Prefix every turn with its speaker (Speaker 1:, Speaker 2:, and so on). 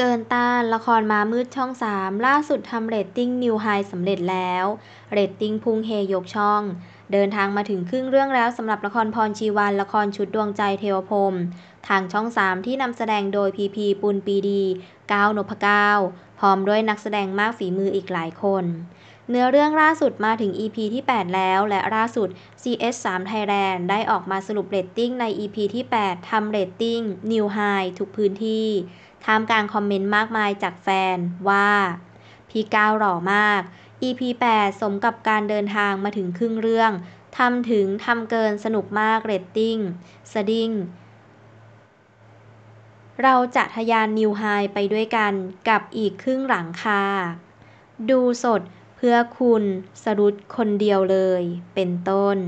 Speaker 1: เกินต้านละครมามืดช่องสามล่าสุดทำเรตติ้งนิวไฮสำเร็จแล้ว เรตติ้งพุ่งเฮยกช่อง เดินทางมาถึงครึ่งเรื่องแล้วสำหรับละครพรชีวันละครชุดดวงใจเทวพรมทางช่องสามที่นำแสดงโดยพีพีปุนปีดีก้าวนพก้าวพร้อมด้วยนักแสดงมากฝีมืออีกหลายคน เนื้อเรื่องล่าสุดมาถึง EP ที่ 8 แล้วและล่าสุด CS3 Thailand ได้ออกมาสรุปเรตติ้งใน EP ที่ 8ทำเรตติ้งนิวไฮทุกพื้นที่ท่ามกลางคอมเมนต์มากมายจากแฟนว่า พี่ก้าวหล่อมาก EP 8สมกับการเดินทางมาถึงครึ่งเรื่องทำถึงทำเกินสนุกมากเรตติ้งสดิ้งเราจะทยานนิวไฮไปด้วยกันกับอีกครึ่งหลังคาดูสดเพื่อคุณสรุดคนเดียวเลย เป็นต้น